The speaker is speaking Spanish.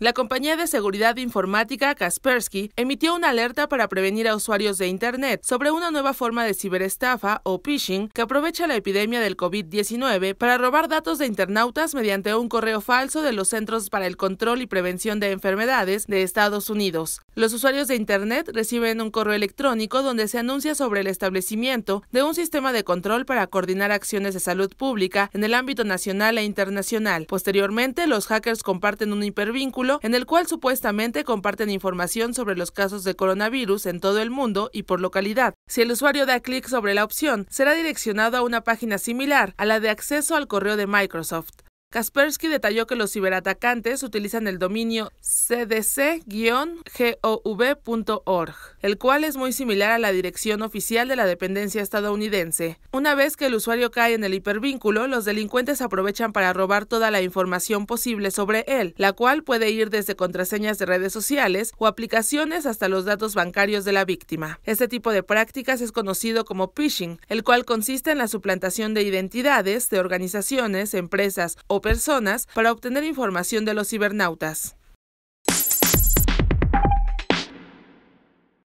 La compañía de seguridad informática Kaspersky emitió una alerta para prevenir a usuarios de Internet sobre una nueva forma de ciberestafa o phishing que aprovecha la epidemia del COVID-19 para robar datos de internautas mediante un correo falso de los Centros para el Control y Prevención de Enfermedades de Estados Unidos. Los usuarios de Internet reciben un correo electrónico donde se anuncia sobre el establecimiento de un sistema de control para coordinar acciones de salud pública en el ámbito nacional e internacional. Posteriormente, los hackers comparten un hipervínculo en el cual supuestamente comparten información sobre los casos de coronavirus en todo el mundo y por localidad. Si el usuario da clic sobre la opción, será direccionado a una página similar a la de acceso al correo de Microsoft. Kaspersky detalló que los ciberatacantes utilizan el dominio cdc-gov.org, el cual es muy similar a la dirección oficial de la dependencia estadounidense. Una vez que el usuario cae en el hipervínculo, los delincuentes aprovechan para robar toda la información posible sobre él, la cual puede ir desde contraseñas de redes sociales o aplicaciones hasta los datos bancarios de la víctima. Este tipo de prácticas es conocido como phishing, el cual consiste en la suplantación de identidades de organizaciones, empresas o personas para obtener información de los cibernautas.